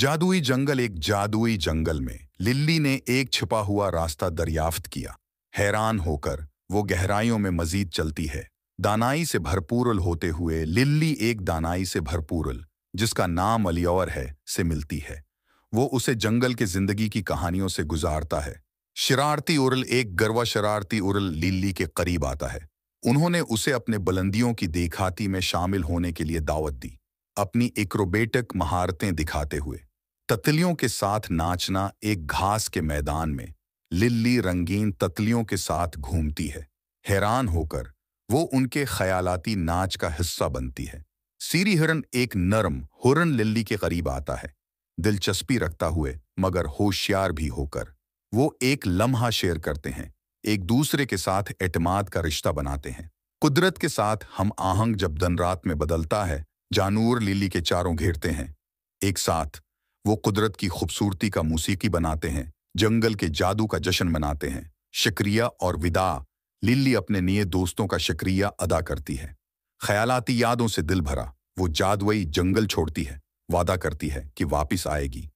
जादुई जंगल एक जादुई जंगल में लिल्ली ने एक छिपा हुआ रास्ता दरियाफ्त किया हैरान होकर वो गहराइयों में मजीद चलती है दानाई से भरपूरल होते हुए लिल्ली एक दानाई से भरपूरल जिसका नाम अलियोर है से मिलती है वो उसे जंगल के जिंदगी की कहानियों से गुजारता है शरारती उरल एक गर्वा शरारती उरल लिल्ली के करीब आता है उन्होंने उसे अपने बुलंदियों की देखाती में शामिल होने के लिए दावत दी अपनी एक्रोबेटिक महारतें दिखाते हुए ततलियों के साथ नाचना एक घास के मैदान में लिल्ली रंगीन ततलियों के साथ घूमती है हैरान होकर वो उनके ख्यालाती नाच का हिस्सा बनती है सीरी हिरन एक नरम हुरन लिल्ली के करीब आता है दिलचस्पी रखता हुए मगर होशियार भी होकर वो एक लम्हा शेयर करते हैं एक दूसरे के साथ एतमाद का रिश्ता बनाते हैं कुदरत के साथ हम आहंग जब दन रात में बदलता है जानूर लिली के चारों घेरते हैं एक साथ वो कुदरत की खूबसूरती का मौसीकी बनाते हैं जंगल के जादू का जश्न मनाते हैं शक्रिया और विदा लिल्ली अपने नए दोस्तों का शक्रिया अदा करती है ख्यालाती यादों से दिल भरा वो जादवई जंगल छोड़ती है वादा करती है कि वापिस आएगी